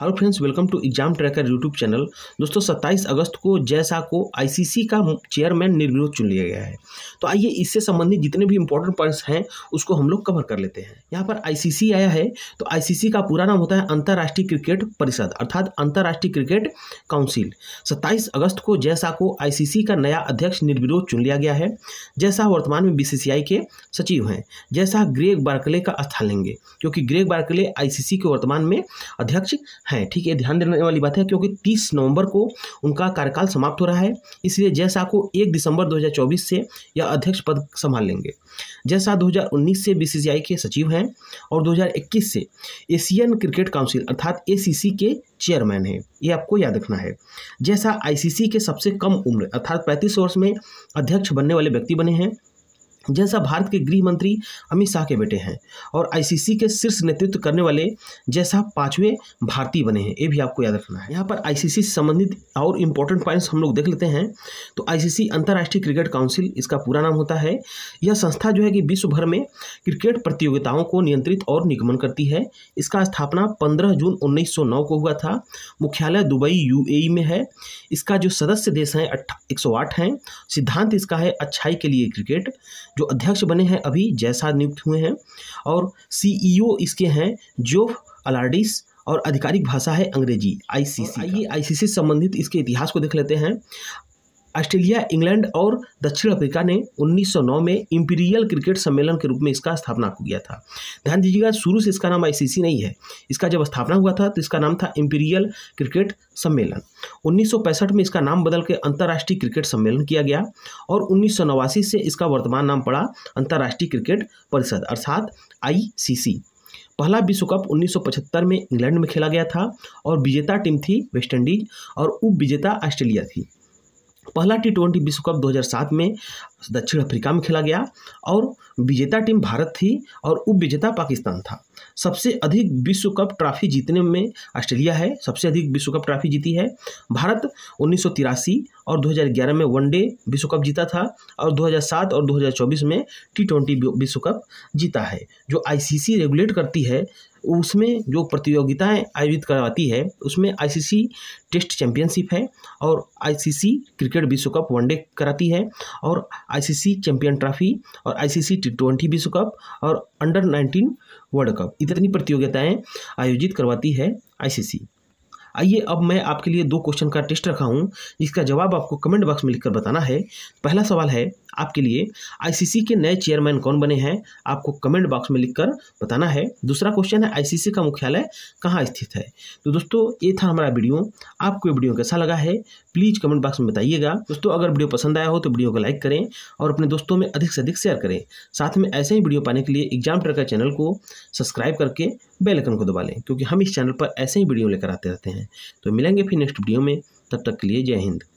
hello friends welcome to exam tracker YouTube channel दोस्तों 27 अगस्त को जैसा को आईसीसी का चेयरमैन निर्विरोध चुन लिया गया है तो आइए इससे संबंधित जितने भी इंपॉर्टेंट पॉइंट्स हैं उसको हम लोग कवर कर लेते हैं यहाँ पर आईसीसी आया है तो आईसीसी का पूरा नाम होता है अंतर्राष्ट्रीय क्रिकेट परिषद अर्थात अंतर्राष्ट्रीय क्रिकेट काउंसिल सत्ताईस अगस्त को जैसा को आई का नया अध्यक्ष निर्विरोध चुन लिया गया है जैसा वर्तमान में बी के सचिव हैं जैसा ग्रेग बार्कले का स्थान लेंगे क्योंकि ग्रेग बार्कले आई के वर्तमान में अध्यक्ष हैं ठीक है ध्यान देने वाली बात है क्योंकि 30 नवंबर को उनका कार्यकाल समाप्त हो रहा है इसलिए जय शाह को 1 दिसंबर 2024 से यह अध्यक्ष पद संभाल लेंगे जय शाह 2019 से बीसीसीआई के सचिव हैं और 2021 से एशियन क्रिकेट काउंसिल अर्थात ए के चेयरमैन हैं ये आपको याद रखना है जैसा आईसीसी के सबसे कम उम्र अर्थात पैंतीस वर्ष में अध्यक्ष बनने वाले व्यक्ति बने हैं जैसा भारत के गृह मंत्री अमित शाह के बेटे हैं और आईसीसी के शीर्ष नेतृत्व करने वाले जैसा पांचवें भारतीय बने हैं ये भी आपको याद रखना है यहाँ पर आईसीसी से संबंधित और इम्पोर्टेंट पॉइंट्स हम लोग देख लेते हैं तो आईसीसी अंतर्राष्ट्रीय क्रिकेट काउंसिल इसका पूरा नाम होता है यह संस्था जो है कि विश्व भर में क्रिकेट प्रतियोगिताओं को नियंत्रित और निगमन करती है इसका स्थापना पंद्रह जून उन्नीस को हुआ था मुख्यालय दुबई यू e में है इसका जो सदस्य देश हैं एक हैं सिद्धांत इसका है अच्छाई के लिए क्रिकेट जो अध्यक्ष बने हैं अभी जैसा नियुक्त हुए हैं और सीईओ e इसके हैं जोफ अलार्डिस और आधिकारिक भाषा है अंग्रेजी आईसीसी आइए आईसीसी से संबंधित इसके इतिहास को देख लेते हैं ऑस्ट्रेलिया इंग्लैंड और दक्षिण अफ्रीका ने 1909 में इंपीरियल क्रिकेट सम्मेलन के रूप में इसका स्थापना किया था ध्यान दीजिएगा शुरू से इसका नाम आईसीसी नहीं है इसका जब स्थापना हुआ था तो इसका नाम था इंपीरियल क्रिकेट सम्मेलन उन्नीस में इसका नाम बदल के अंतर्राष्ट्रीय क्रिकेट सम्मेलन किया गया और उन्नीस से इसका वर्तमान नाम पड़ा अंतर्राष्ट्रीय क्रिकेट परिषद अर्थात आई पहला विश्व कप 1975 में इंग्लैंड में खेला गया था और विजेता टीम थी वेस्टइंडीज और उप विजेता ऑस्ट्रेलिया थी पहला टी ट्वेंटी विश्व कप 2007 में दक्षिण अफ्रीका में खेला गया और विजेता टीम भारत थी और उप विजेता पाकिस्तान था सबसे अधिक विश्व कप ट्रॉफी जीतने में ऑस्ट्रेलिया है सबसे अधिक विश्व कप ट्रॉफी जीती है भारत उन्नीस और 2011 में वनडे विश्व कप जीता था और 2007 और 2024 में टी ट्वेंटी विश्व कप जीता है जो आईसीसी रेगुलेट करती है उसमें जो प्रतियोगिताएं आयोजित करवाती है उसमें आईसीसी टेस्ट चैंपियनशिप है और आईसीसी क्रिकेट विश्व कप वनडे कराती है और आईसीसी चैंपियन ट्रॉफी और आईसीसी टी ट्वेंटी विश्व कप और अंडर नाइनटीन वर्ल्ड कप इतनी प्रतियोगिताएं आयोजित करवाती है आईसीसी आइए अब मैं आपके लिए दो क्वेश्चन का टेस्ट रखा हूँ जिसका जवाब आपको कमेंट बॉक्स में लिखकर बताना है पहला सवाल है आपके लिए आईसीसी के नए चेयरमैन कौन बने हैं आपको कमेंट बॉक्स में लिखकर बताना है दूसरा क्वेश्चन है आईसीसी का मुख्यालय कहाँ स्थित है तो दोस्तों ये था हमारा वीडियो आपको ये वीडियो कैसा लगा है प्लीज़ कमेंट बॉक्स में बताइएगा दोस्तों अगर वीडियो पसंद आया हो तो वीडियो को लाइक करें और अपने दोस्तों में अधिक से अधिक शेयर करें साथ में ऐसे ही वीडियो पाने के लिए एग्जाम ट्रकर चैनल को सब्सक्राइब करके बेल आइकन को दबा लें क्योंकि हम इस चैनल पर ऐसे ही वीडियो लेकर आते रहते हैं तो मिलेंगे फिर नेक्स्ट वीडियो में तब तक के लिए जय हिंद